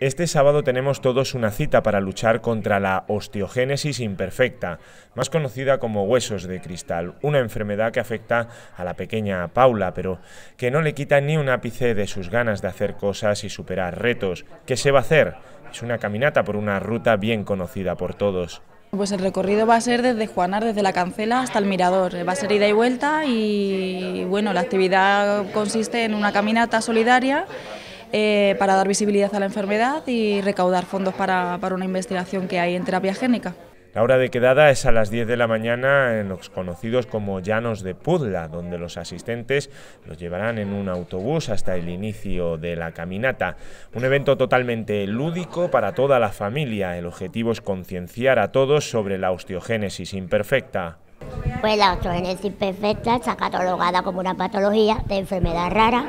Este sábado tenemos todos una cita para luchar contra la osteogénesis imperfecta, más conocida como huesos de cristal, una enfermedad que afecta a la pequeña Paula, pero que no le quita ni un ápice de sus ganas de hacer cosas y superar retos. ¿Qué se va a hacer? Es una caminata por una ruta bien conocida por todos. Pues el recorrido va a ser desde Juanar, desde la cancela hasta el mirador. Va a ser ida y vuelta y bueno, la actividad consiste en una caminata solidaria eh, para dar visibilidad a la enfermedad y recaudar fondos para, una investigación que hay en terapia génica. La hora de quedada es a las 10 de la mañana en los conocidos como Llanos de Pudla, donde los asistentes los llevarán en un autobús hasta el inicio de la caminata. Un evento totalmente lúdico para toda la familia. El objetivo es concienciar a todos sobre la osteogénesis imperfecta. Pues la osteogénesis imperfecta está catalogada como una patología de enfermedad rara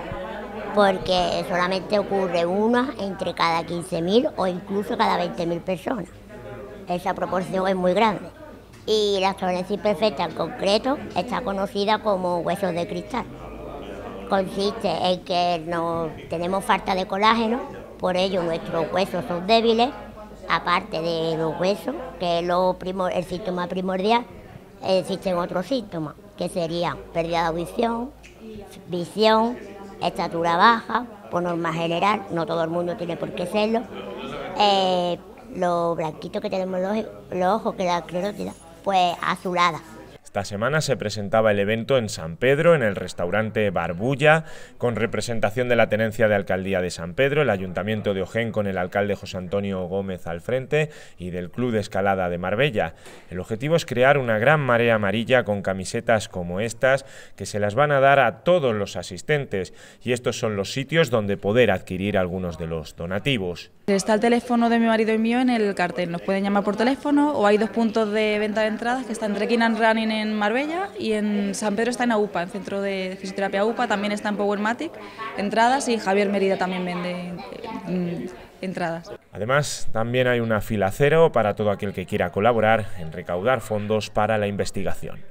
porque solamente ocurre una entre cada 15.000 o incluso cada 20.000 personas. Esa proporción es muy grande. Y la zoonosis perfecta en concreto está conocida como huesos de cristal. Consiste en que no tenemos falta de colágeno, por ello nuestros huesos son débiles, aparte de los huesos, que es el síntoma primordial, existen otros síntomas, que serían pérdida de audición, visión, estatura baja, por norma general, no todo el mundo tiene por qué serlo. Eh, lo blanquito que tenemos los, ojos, que la clorótida, pues azulada. Esta semana se presentaba el evento en San Pedro, en el restaurante Barbulla, con representación de la Tenencia de Alcaldía de San Pedro, el Ayuntamiento de Ojén con el alcalde José Antonio Gómez al frente y del Club de Escalada de Marbella. El objetivo es crear una gran marea amarilla con camisetas como estas que se las van a dar a todos los asistentes y estos son los sitios donde poder adquirir algunos de los donativos. Está el teléfono de mi marido y mío en el cartel, nos pueden llamar por teléfono o hay dos puntos de venta de entradas que están entre Kinan Running en Marbella y en San Pedro está en AUPA, en Centro de Fisioterapia AUPA, también está en Powermatic, entradas y Javier Merida también vende eh, mm, entradas. Además, también hay una fila cero para todo aquel que quiera colaborar en recaudar fondos para la investigación.